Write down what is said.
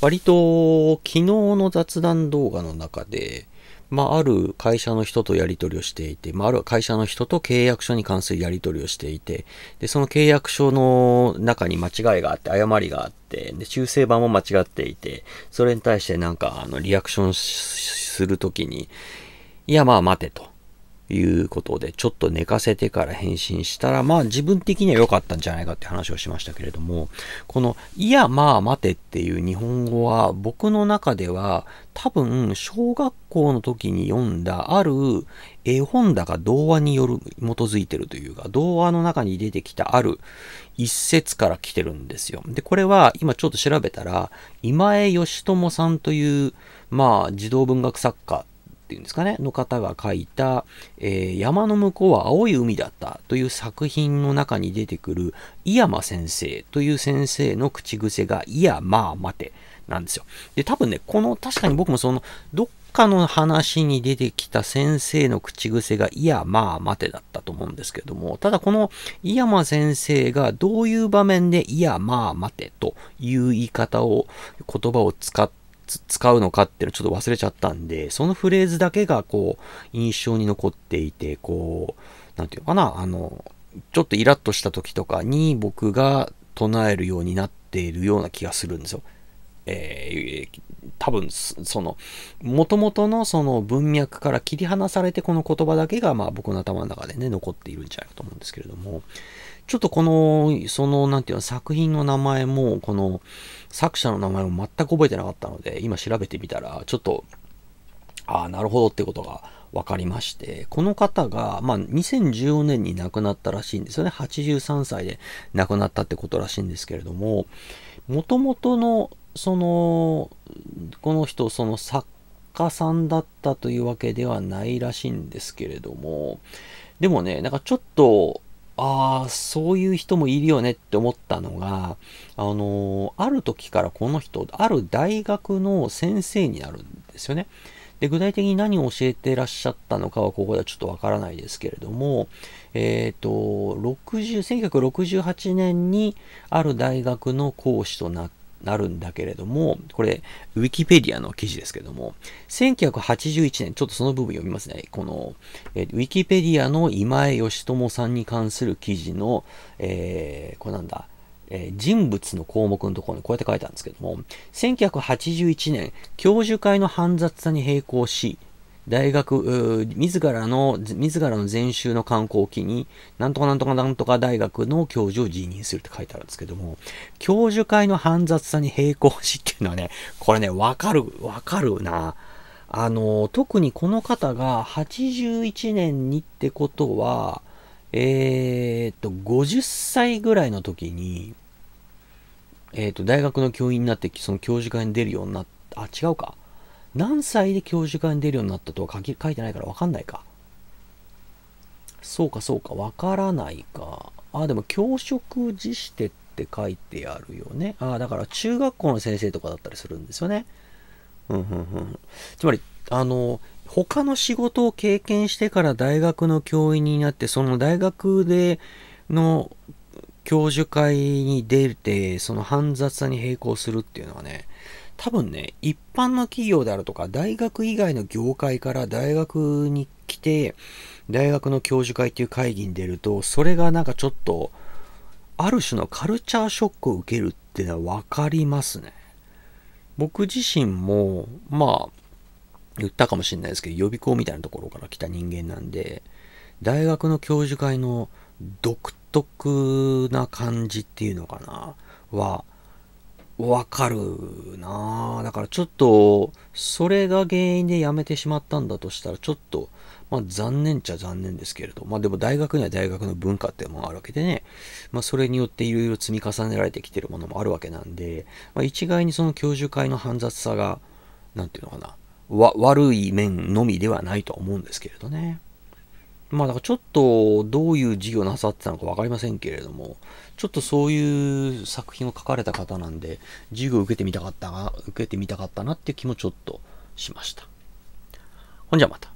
割と昨日の雑談動画の中で、まあ、ある会社の人とやり取りをしていて、まあ、ある会社の人と契約書に関するやり取りをしていて、で、その契約書の中に間違いがあって、誤りがあって、で、修正版も間違っていて、それに対してなんか、あの、リアクションするときに、いや、まあ、待てと。いうことで、ちょっと寝かせてから返信したら、まあ自分的には良かったんじゃないかって話をしましたけれども、この、いや、まあ待てっていう日本語は、僕の中では、多分、小学校の時に読んだ、ある絵本だが童話による、基づいてるというか、童話の中に出てきたある一節から来てるんですよ。で、これは、今ちょっと調べたら、今江義友さんという、まあ、児童文学作家っていうんですかね、の方が書いた、えー、山の向こうは青い海だったという作品の中に出てくる、井山先生という先生の口癖が、いや、まあ、待て、なんですよ。で、多分ね、この、確かに僕もその、どっかの話に出てきた先生の口癖が、いや、まあ、待てだったと思うんですけども、ただこの、井山先生がどういう場面で、いや、まあ、待てという言い方を、言葉を使って、使うのかっていうのちょっと忘れちゃったんで、そのフレーズだけがこう、印象に残っていて、こう、なんていうのかな、あの、ちょっとイラッとした時とかに僕が唱えるようになっているような気がするんですよ。えー、多分その元々のその文脈から切り離されてこの言葉だけがまあ僕の頭の中でね残っているんじゃないかと思うんですけれどもちょっとこの、その、なんていうの、作品の名前も、この、作者の名前も全く覚えてなかったので、今調べてみたら、ちょっと、ああ、なるほどってことが分かりまして、この方が、まあ、2014年に亡くなったらしいんですよね。83歳で亡くなったってことらしいんですけれども、もともとの、その、この人、その作家さんだったというわけではないらしいんですけれども、でもね、なんかちょっと、ああ、そういう人もいるよねって思ったのが、あのー、ある時からこの人、ある大学の先生になるんですよね。で、具体的に何を教えてらっしゃったのかはここではちょっとわからないですけれども、えっ、ー、と、60、1968年にある大学の講師となっなるんだけれども、これ、ウィキペディアの記事ですけども、1981年、ちょっとその部分読みますね。この、えウィキペディアの今江義朝さんに関する記事の、えー、これなんだ、えー、人物の項目のところにこうやって書いてあるんですけども、1981年、教授会の煩雑さに並行し、大学、自らの、自らの前週の観光期に、なんとかなんとかなんとか大学の教授を辞任するって書いてあるんですけども、教授会の煩雑さに並行しっていうのはね、これね、わかる、わかるな。あの、特にこの方が81年にってことは、えー、っと、50歳ぐらいの時に、えー、っと、大学の教員になって、その教授会に出るようになった、あ、違うか。何歳で教授会に出るようになったとは書き書いてないから分かんないか。そうかそうか、分からないか。あ、でも教職辞してって書いてあるよね。あ、だから中学校の先生とかだったりするんですよね。うんうんうん。つまり、あの、他の仕事を経験してから大学の教員になって、その大学での教授会に出て、その煩雑さに並行するっていうのはね、多分ね、一般の企業であるとか、大学以外の業界から大学に来て、大学の教授会っていう会議に出ると、それがなんかちょっと、ある種のカルチャーショックを受けるっていうのは分かりますね。僕自身も、まあ、言ったかもしれないですけど、予備校みたいなところから来た人間なんで、大学の教授会の独特な感じっていうのかな、は、わかるなだからちょっと、それが原因で辞めてしまったんだとしたら、ちょっと、まあ残念っちゃ残念ですけれど、まあでも大学には大学の文化っていうものがあるわけでね、まあそれによっていろいろ積み重ねられてきてるものもあるわけなんで、まあ一概にその教授会の煩雑さが、なんていうのかな、わ、悪い面のみではないとは思うんですけれどね。まあだからちょっとどういう事業なさってたのか分かりませんけれども、ちょっとそういう作品を書かれた方なんで、授業を受けてみたかったな、受けてみたかったなっていう気もちょっとしました。ほんじゃまた。